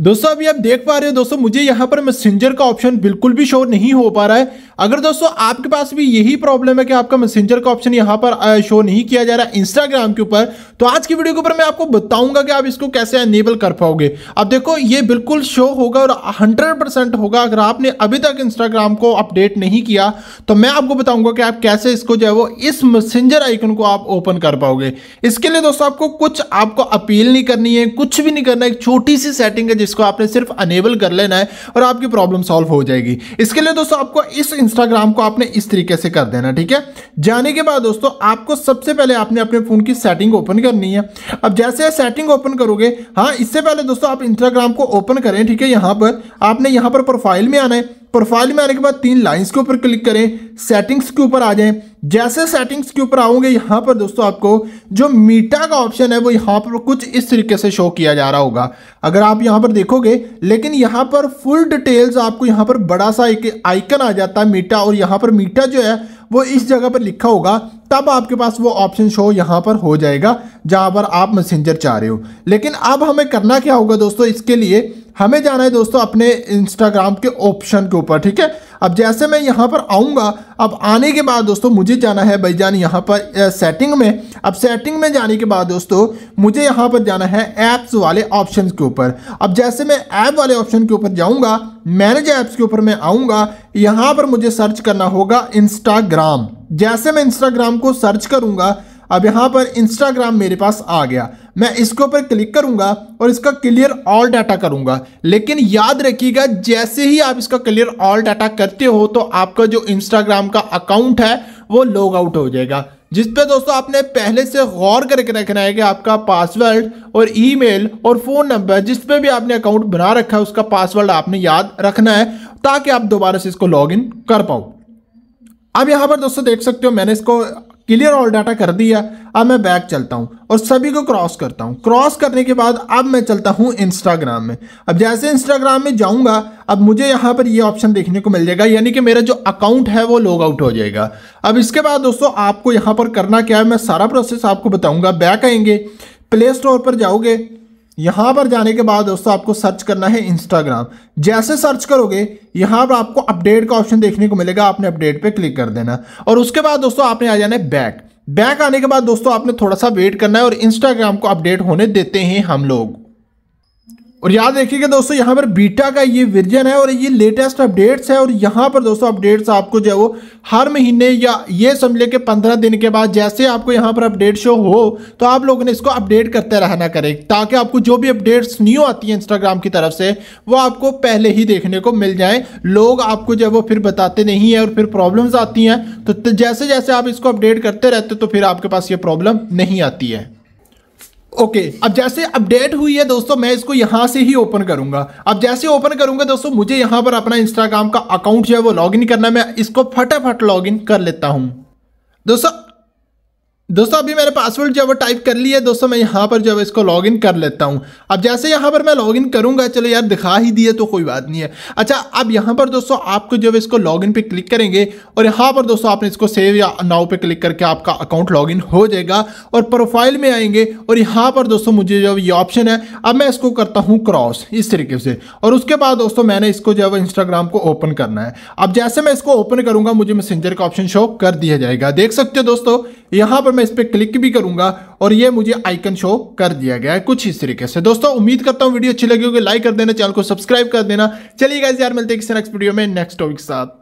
दोस्तों अभी आप देख पा रहे हो दोस्तों मुझे यहाँ पर मैसेंजर का ऑप्शन बिल्कुल भी शो नहीं हो पा रहा है अगर दोस्तों आपके पास भी यही प्रॉब्लम है कि आपका मैसेंजर का ऑप्शन यहां पर शो नहीं किया जा रहा है इंस्टाग्राम के ऊपर तो आज की वीडियो के ऊपर मैं आपको बताऊंगा कि आप इसको कैसे अनेबल कर पाओगे अब देखो ये बिल्कुल शो होगा और हंड्रेड होगा अगर आपने अभी तक इंस्टाग्राम को अपडेट नहीं किया तो मैं आपको बताऊंगा कि आप कैसे इसको जो है वो इस मैसेंजर आइकन को आप ओपन कर पाओगे इसके लिए दोस्तों आपको कुछ आपको अपील नहीं करनी है कुछ भी नहीं करना एक छोटी सी सेटिंग है जिसको आपने सिर्फ अनेबल कर लेना है और आपकी प्रॉब्लम सॉल्व हो जाएगी इसके लिए दोस्तों आपको इस इंस्टाग्राम को आपने इस तरीके से कर देना ठीक है जाने के बाद दोस्तों आपको सबसे पहले आपने अपने फ़ोन की सेटिंग ओपन करनी है अब जैसे सेटिंग ओपन करोगे हाँ इससे पहले दोस्तों आप इंस्टाग्राम को ओपन करें ठीक है यहाँ पर आपने यहाँ पर प्रोफाइल में आना है प्रोफाइल में आने के बाद तीन लाइंस के ऊपर क्लिक करें सेटिंग्स के ऊपर आ जाएं जैसे सेटिंग्स के ऊपर आओगे यहाँ पर दोस्तों आपको जो मीटा का ऑप्शन है वो यहाँ पर कुछ इस तरीके से शो किया जा रहा होगा अगर आप यहाँ पर देखोगे लेकिन यहाँ पर फुल डिटेल्स आपको यहाँ पर बड़ा सा एक आइकन आ जाता है मीटा और यहाँ पर मीटा जो है वो इस जगह पर लिखा होगा तब आपके पास वो ऑप्शन शो यहाँ पर हो जाएगा जहाँ पर आप मैसेंजर चाह रहे हो लेकिन अब हमें करना क्या होगा दोस्तों इसके लिए हमें जाना है दोस्तों अपने इंस्टाग्राम के ऑप्शन के ऊपर ठीक है अब जैसे मैं यहाँ पर आऊँगा अब आने के बाद दोस्तों मुझे जाना है भाईजान यहाँ पर सेटिंग में अब सेटिंग में जाने के बाद दोस्तों मुझे यहाँ पर जाना है ऐप्स वाले ऑप्शन के ऊपर अब जैसे मैं ऐप वाले ऑप्शन के ऊपर जाऊँगा मैनेज ऐप्स के ऊपर मैं आऊँगा यहाँ पर मुझे सर्च करना होगा इंस्टाग्राम जैसे मैं इंस्टाग्राम को सर्च करूँगा अब यहाँ पर इंस्टाग्राम मेरे पास आ गया मैं इसके ऊपर क्लिक करूंगा और इसका क्लियर ऑल डाटा करूंगा लेकिन याद रखिएगा जैसे ही आप इसका क्लियर ऑल डाटा करते हो तो आपका जो इंस्टाग्राम का अकाउंट है वो लॉग आउट हो जाएगा जिस पे दोस्तों आपने पहले से गौर करके रखना है कि आपका पासवर्ड और ईमेल और फ़ोन नंबर जिस पे भी आपने अकाउंट बना रखा है उसका पासवर्ड आपने याद रखना है ताकि आप दोबारा से इसको लॉगिन कर पाओ अब यहाँ पर दोस्तों देख सकते हो मैंने इसको क्लियर ऑल डाटा कर दिया अब मैं बैक चलता हूँ और सभी को क्रॉस करता हूँ क्रॉस करने के बाद अब मैं चलता हूँ इंस्टाग्राम में अब जैसे इंस्टाग्राम में जाऊँगा अब मुझे यहाँ पर ये ऑप्शन देखने को मिल जाएगा यानी कि मेरा जो अकाउंट है वो लॉग आउट हो जाएगा अब इसके बाद दोस्तों आपको यहाँ पर करना क्या है मैं सारा प्रोसेस आपको बताऊँगा बैक आएंगे प्ले स्टोर पर जाओगे यहां पर जाने के बाद दोस्तों आपको सर्च करना है इंस्टाग्राम जैसे सर्च करोगे यहां पर आपको अपडेट का ऑप्शन देखने को मिलेगा आपने अपडेट पे क्लिक कर देना और उसके बाद दोस्तों आपने आ जाना है बैक बैक आने के बाद दोस्तों आपने थोड़ा सा वेट करना है और इंस्टाग्राम को अपडेट होने देते हैं हम लोग और याद रखिएगा दोस्तों यहाँ पर बीटा का ये वर्जन है और ये लेटेस्ट अपडेट्स है और यहाँ पर दोस्तों अपडेट्स आपको जो है वो हर महीने या ये समझ लें कि पंद्रह दिन के बाद जैसे आपको यहाँ पर अपडेट शो हो तो आप लोगों ने इसको अपडेट करते रहना करें ताकि आपको जो भी अपडेट्स न्यू आती हैं इंस्टाग्राम की तरफ से वो आपको पहले ही देखने को मिल जाए लोग आपको जो है वो फिर बताते नहीं है और फिर प्रॉब्लम्स आती हैं तो जैसे जैसे आप इसको अपडेट करते रहते तो फिर आपके पास ये प्रॉब्लम नहीं आती है ओके okay, अब जैसे अपडेट हुई है दोस्तों मैं इसको यहां से ही ओपन करूंगा अब जैसे ओपन करूंगा दोस्तों मुझे यहां पर अपना इंस्टाग्राम का अकाउंट जो है वो लॉगिन करना है मैं इसको फटाफट लॉगिन कर लेता हूं दोस्तों दोस्तों अभी मैंने पासवर्ड जो है वो टाइप कर लिया है दोस्तों मैं यहाँ पर जो है इसको लॉगिन कर लेता हूँ अब जैसे यहाँ पर मैं लॉगिन करूँगा चलो यार दिखा ही दिए तो कोई बात नहीं है अच्छा अब यहाँ पर दोस्तों आपको जो है इसको लॉगिन पे क्लिक करेंगे और यहाँ पर दोस्तों आपने इसको सेव या नाव पर क्लिक करके आपका अकाउंट लॉग हो जाएगा और प्रोफाइल में आएंगे और यहाँ पर दोस्तों मुझे जो ये ऑप्शन है अब मैं इसको करता हूँ क्रॉस इस तरीके से और उसके बाद दोस्तों मैंने इसको जो है इंस्टाग्राम को ओपन करना है अब जैसे मैं इसको ओपन करूँगा मुझे मैसेंजर का ऑप्शन शो कर दिया जाएगा देख सकते हो दोस्तों यहाँ पर मैं इस पर क्लिक भी करूंगा और ये मुझे आइकन शो कर दिया गया है कुछ इस तरीके से दोस्तों उम्मीद करता हूँ वीडियो अच्छी लगी होगी लाइक कर देना चैनल को सब्सक्राइब कर देना चलिए गाइज यार मिलते हैं किसी नेक्स्ट वीडियो में नेक्स्ट टॉपिक के साथ